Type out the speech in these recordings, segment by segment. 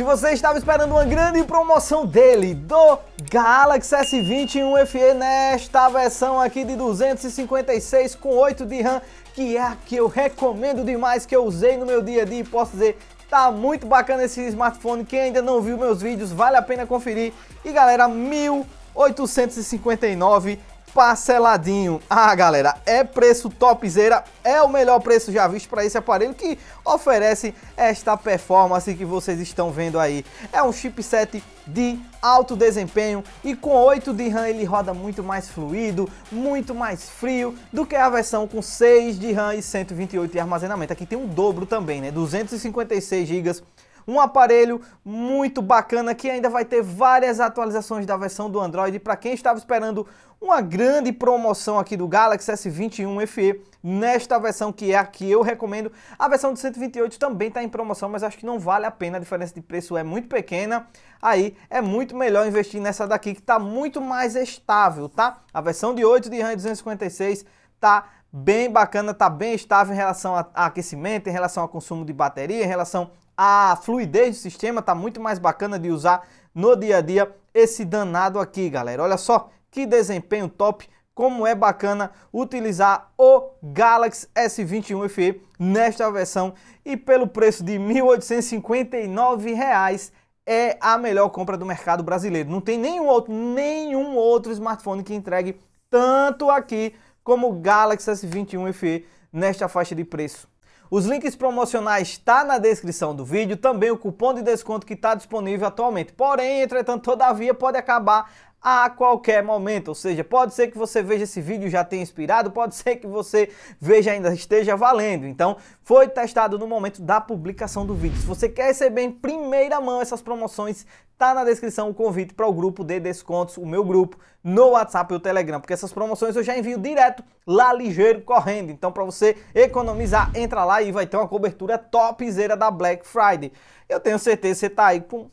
Se você estava esperando uma grande promoção dele, do Galaxy S21 FE nesta versão aqui de 256 com 8 de RAM, que é a que eu recomendo demais, que eu usei no meu dia a dia e posso dizer Tá muito bacana esse smartphone, quem ainda não viu meus vídeos, vale a pena conferir. E galera, 1859 parceladinho. Ah, galera, é preço topzera, é o melhor preço já visto para esse aparelho que oferece esta performance que vocês estão vendo aí. É um chipset de alto desempenho e com 8 de RAM ele roda muito mais fluido, muito mais frio do que a versão com 6 de RAM e 128 de armazenamento. Aqui tem um dobro também, né? 256 GB um aparelho muito bacana que ainda vai ter várias atualizações da versão do Android. Para quem estava esperando uma grande promoção aqui do Galaxy S21 FE nesta versão que é a que eu recomendo. A versão de 128 também está em promoção, mas acho que não vale a pena, a diferença de preço é muito pequena. Aí é muito melhor investir nessa daqui que está muito mais estável, tá? A versão de 8 de RAM 256 tá bem bacana, tá bem estável em relação a, a aquecimento, em relação ao consumo de bateria, em relação a fluidez do sistema está muito mais bacana de usar no dia a dia esse danado aqui, galera. Olha só que desempenho top, como é bacana utilizar o Galaxy S21 FE nesta versão e pelo preço de R$ 1.859 reais, é a melhor compra do mercado brasileiro. Não tem nenhum outro, nenhum outro smartphone que entregue tanto aqui como o Galaxy S21 FE nesta faixa de preço. Os links promocionais está na descrição do vídeo, também o cupom de desconto que está disponível atualmente. Porém, entretanto, todavia pode acabar a qualquer momento, ou seja, pode ser que você veja esse vídeo já tenha inspirado, pode ser que você veja ainda esteja valendo. Então, foi testado no momento da publicação do vídeo. Se você quer receber em primeira mão essas promoções, tá na descrição o convite para o grupo de descontos, o meu grupo no WhatsApp e o Telegram, porque essas promoções eu já envio direto lá ligeiro correndo. Então, para você economizar, entra lá e vai ter uma cobertura topzera da Black Friday. Eu tenho certeza que você tá aí com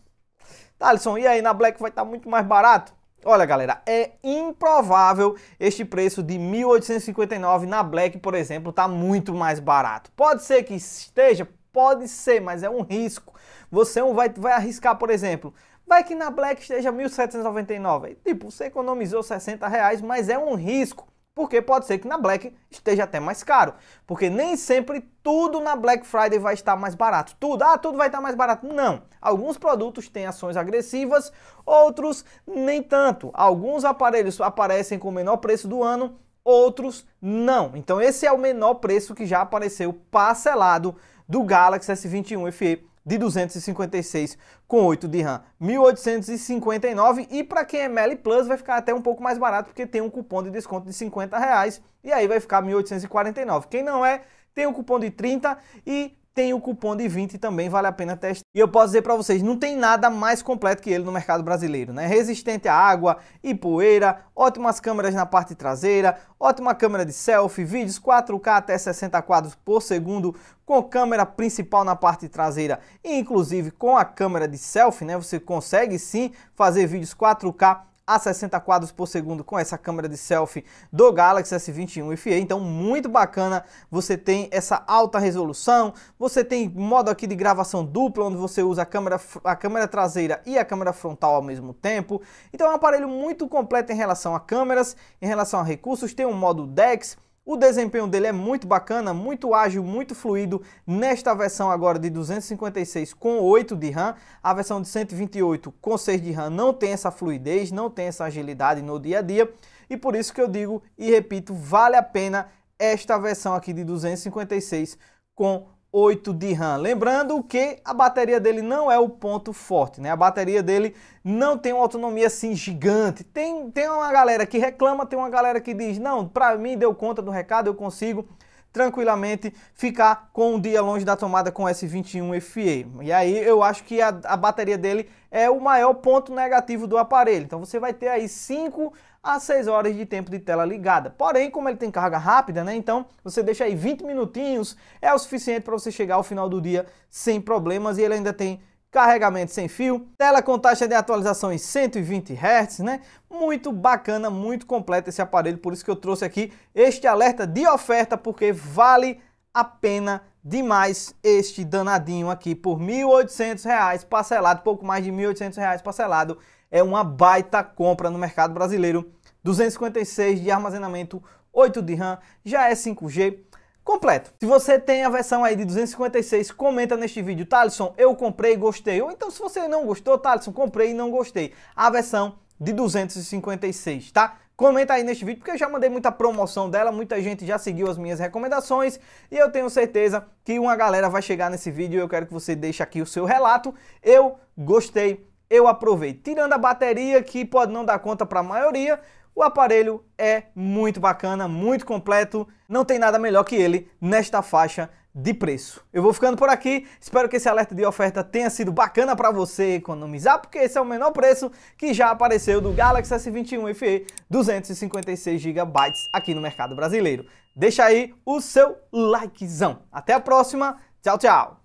Thaleson, e aí na Black vai estar tá muito mais barato? Olha, galera, é improvável este preço de 1.859 na Black, por exemplo, tá muito mais barato. Pode ser que esteja, pode ser, mas é um risco. Você vai, vai arriscar, por exemplo, vai que na Black esteja 1.799. Tipo, você economizou 60 reais, mas é um risco porque pode ser que na Black esteja até mais caro, porque nem sempre tudo na Black Friday vai estar mais barato. Tudo, ah, tudo vai estar mais barato. Não. Alguns produtos têm ações agressivas, outros nem tanto. Alguns aparelhos aparecem com o menor preço do ano, outros não. Então esse é o menor preço que já apareceu parcelado do Galaxy S21 FE de 256 com 8 de RAM, 1859 e para quem é Meli Plus vai ficar até um pouco mais barato porque tem um cupom de desconto de 50 reais e aí vai ficar 1849. Quem não é tem um cupom de 30 e tem o cupom de 20 também, vale a pena testar. E eu posso dizer para vocês, não tem nada mais completo que ele no mercado brasileiro, né? Resistente à água e poeira, ótimas câmeras na parte traseira, ótima câmera de selfie, vídeos 4K até 60 quadros por segundo, com câmera principal na parte traseira e inclusive com a câmera de selfie, né? Você consegue sim fazer vídeos 4K a 60 quadros por segundo com essa câmera de selfie do Galaxy S21 FE, então muito bacana, você tem essa alta resolução, você tem modo aqui de gravação dupla, onde você usa a câmera, a câmera traseira e a câmera frontal ao mesmo tempo, então é um aparelho muito completo em relação a câmeras, em relação a recursos, tem um modo DeX, o desempenho dele é muito bacana, muito ágil, muito fluido. Nesta versão agora de 256 com 8 de RAM, a versão de 128 com 6 de RAM não tem essa fluidez, não tem essa agilidade no dia a dia. E por isso que eu digo e repito, vale a pena esta versão aqui de 256 com 8 de RAM. Lembrando que a bateria dele não é o ponto forte, né? A bateria dele não tem uma autonomia assim gigante. Tem, tem uma galera que reclama, tem uma galera que diz: "Não, para mim deu conta do recado, eu consigo tranquilamente ficar com um dia longe da tomada com S21 FE. E aí eu acho que a, a bateria dele é o maior ponto negativo do aparelho. Então você vai ter aí 5 a 6 horas de tempo de tela ligada. Porém, como ele tem carga rápida, né? Então, você deixa aí 20 minutinhos, é o suficiente para você chegar ao final do dia sem problemas e ele ainda tem carregamento sem fio, tela com taxa de atualização em 120 Hz, né? Muito bacana, muito completo esse aparelho, por isso que eu trouxe aqui este alerta de oferta, porque vale a pena demais este danadinho aqui por R$ 1.800 parcelado, pouco mais de R$ 1.800 parcelado, é uma baita compra no mercado brasileiro. 256 de armazenamento, 8 de RAM, já é 5G, completo. Se você tem a versão aí de 256, comenta neste vídeo, Talisson, eu comprei e gostei. Ou então se você não gostou, Talisson, comprei e não gostei. A versão de 256, tá? Comenta aí neste vídeo, porque eu já mandei muita promoção dela, muita gente já seguiu as minhas recomendações e eu tenho certeza que uma galera vai chegar nesse vídeo eu quero que você deixe aqui o seu relato. Eu gostei, eu aprovei. Tirando a bateria, que pode não dar conta para a maioria, o aparelho é muito bacana, muito completo, não tem nada melhor que ele nesta faixa de preço. Eu vou ficando por aqui, espero que esse alerta de oferta tenha sido bacana para você economizar, porque esse é o menor preço que já apareceu do Galaxy S21 FE 256 GB aqui no mercado brasileiro. Deixa aí o seu likezão. Até a próxima, tchau, tchau!